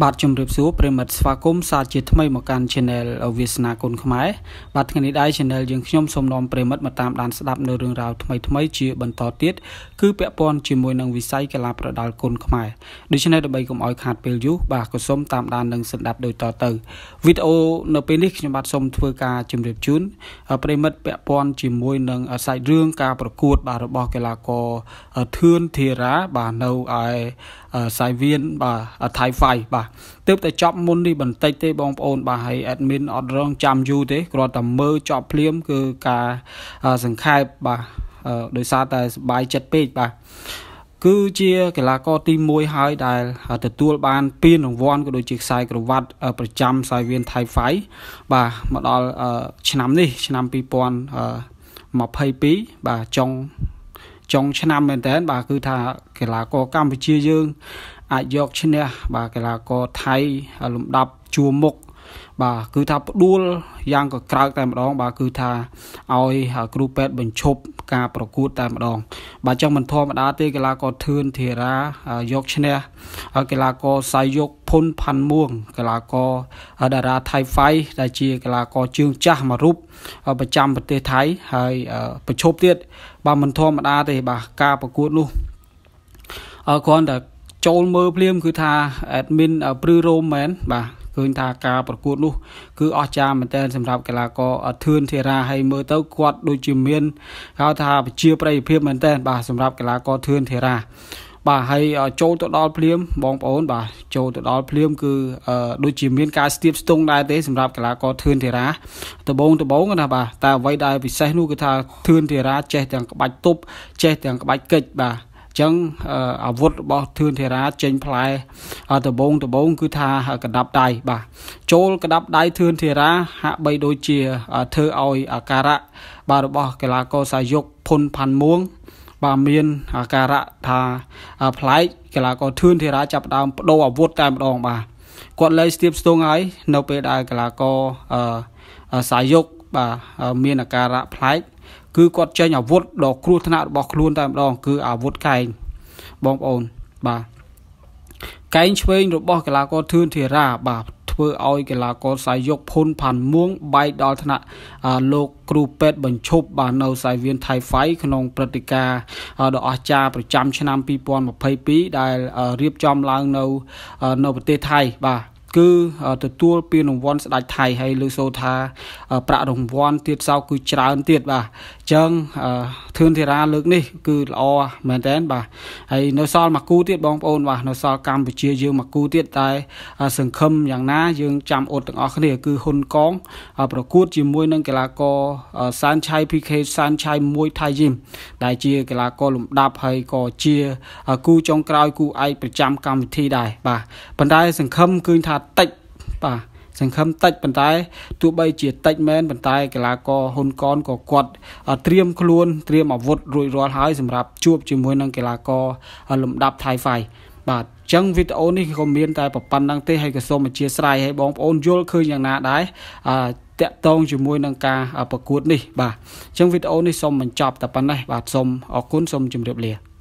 បាទជំរាបសួរប្រិមិត្តស្វាគមន៍សាជាថ្មីមកកាន់ Channel វាសនាគុណខ្មែរបាទថ្ងៃនេះដែរ Channel យើងខ្ញុំសូមនាំប្រិមិត្តមកតាមដានស្ដាប់នៅរឿងរ៉ាវថ្មីថ្មីជាបន្តទៀតគឺពាក់ព័ន្ធជាមួយនឹងវិស័យកីឡាប្រដាល់គុណខ្មែរដូច្នេះដើម្បីកុំឲ្យខាតពេលយូរបាទក៏សូមតាមដាននិងស្ដាប់ដូចតទៅវីដេអូនៅពេលនេះខ្ញុំបាទសូមធ្វើការជម្រាបជូនប្រិមិត្តពាក់ព័ន្ធជាមួយនឹងសាច់រឿងការប្រកួត បាទរបស់កីឡាករធឿនធីរ៉ាបាទនៅឯសាយវៀនបាទថៃហ្វាយបាទទើបតែចប់មុននេះបន្តិចទេបងប្អូនបាទហើយ admin អត់រង ចាំយូរទេគ្រាន់តែមើលចប់ភ្លាមគឺការសង្ខេបបាទដោយសារតែសบายចិត្តពេកបាទគឺជាកីឡាករទី1ហើយដែលទទួលបាន ពានរង្វាន់ក៏ដូចជាខ្សែក្រវ៉ាត់ប្រចាំសាយវៀនថៃហ្វាយបាទមកដល់ឆ្នាំនេះ ឆ្នាំ2022បាទចុងចុងឆ្នាំមែនតើបាទគឺថាកីឡាករកម្ពុជាយើងអាចយកឈ្នះបាទកីឡាករថៃលំដាប់ជួរមុខបាទគឺថាផ្ដួលយ៉ាងក៏ក្រោកតែម្ដង បាទគឺថាឲ្យគ្រូពេទ្យបញ្ឈប់ការប្រកួតតែម្ដងបាទចឹងមិនធម្មតាទេកីឡាករធឿនធីរាយកឈ្នះកីឡាករសាយយកភុនផាន់មួងកីឡាករតារាថៃហ្វៃដែលជាកីឡាករជើងចាស់មួយរូបប្រចាំប្រទេសថៃហើយបញ្ឈប់ទៀតបាទមិនធម្មតាទេបាទការប្រកួតនោះអរគុណតែចូលមើលភ្លាម គឺថា admin ព្រឺរ៉ូមមែនបាទឃើញថាការប្រកួតនោះគឺអស្ចារ្យមែនទែនសម្រាប់កីឡាករធឿនធីរាហើយមើលទៅគាត់ ដូចជាមានហៅថាប្រជាប្រិយភាពមែនទែនបាទសម្រាប់កីឡាករធឿនធីរាបាទហើយចូលទៅដល់ភ្លាមបងប្អូន បាទចូលទៅដល់ភ្លាម គឺ ដូចជាមានការស្ទាបស្ទង់ដែរទេសម្រាប់កីឡាករធឿនធីរាដបងដបងណាបាទតែអ្វីដែលពិសេសនោះគឺថាធឿនធីរាចេះទាំងក្បាច់ទប់ចេះទាំងក្បាច់កិច្ចបាទអញ្ចឹងអាវុធរបស់ធឿនធារាចេញផ្លែដបងដបងគឺថាកដាប់ដៃបាទចូលកដាប់ដៃធឿនធារាហាក់បីដូចជាធ្វើឲ្យអាការៈបាទរបស់កីឡាករសាយុគភុនផាន់មួងបាទមានអាការៈថាផ្លែកកីឡាករធឿនធារាចាប់ដើមបដូរអាវុធតែម្ដងបាទគាត់លែងស្ទាបស្ទងហើយនៅ ពេលដែលកីឡាករអឺសាយុគបាទមានអាការៈផ្លែកគឺគាត់ចេញអាវុធដ៏គ្រោះថ្នាក់របស់ខ្លួនតែម្ដងគឺអាវុធកែងបងប្អូនបាទកែងឆ្វេងរបស់កីឡាករធឿនធីរ៉ាបាទធ្វើឲ្យកីឡាករសាយយកភុនផាន់មួងបែកដល់ថ្នាក់លោកគ្រូពេទ្យបញ្ឈប់បាទនៅសាយវៀនថៃហ្វៃក្នុងព្រឹត្តិការណ៍ដ៏អស្ចារ្យប្រចាំឆ្នាំ2022ដែលរៀបចំឡើងនៅនៅប្រទេសថៃបាទគឺទទួលពានរង្វាន់ស្ដេចថៃហើយលើសូថាប្រាក់រង្វាន់ទៀតសោគឺច្រើនទៀតបាទអញ្ចឹងធឿនធារាលើកនេះ គឺល្អមែនតើបាទហើយនៅសល់មួយគូទៀតបងប្អូនបាទនៅសល់កម្ពុជាយើងមួយគូទៀតតែ សង្ឃឹមយ៉ាងណាយើងចាំអត់ទាំងអស់គ្នា គឺហ៊ុនកង ប្រកួតជាមួយនឹងកីឡាករសានឆៃ PK សានឆៃមួយថៃយីមដែលជាកីឡាករលំដាប់ហើយក៏ជាគូចុងក្រោយគូឯកប្រចាំកម្មវិធីដែរបាទប៉ុន្តែ សង្ឃឹមគឺថាតិចបាទសង្ឃឹមតិចប៉ុន្តែទោះបីជាតិចមែនប៉ុន្តែកីឡាករហ៊ុនកនក៏គាត់ត្រៀមខ្លួនត្រៀមអាវុធរួចរាល់ហើយសម្រាប់ជួបជាមួយនឹងកីឡាករលំដាប់ Thai Fight បាទអញ្ចឹងវីដេអូនេះក៏មានតែប៉ុណ្្នឹងទេហើយក៏សូមអធិស្ឋានឲ្យបងប្អូនយល់ឃើញយ៉ាងណាដែរអឺតាក់ទងជាមួយនឹងការ ប្រកួតនេះបាទអញ្ចឹងវីដេអូនេះសូមបញ្ចប់តែប៉ុណ្ណេះបាទសូមអរគុណសូមជម្រាបលា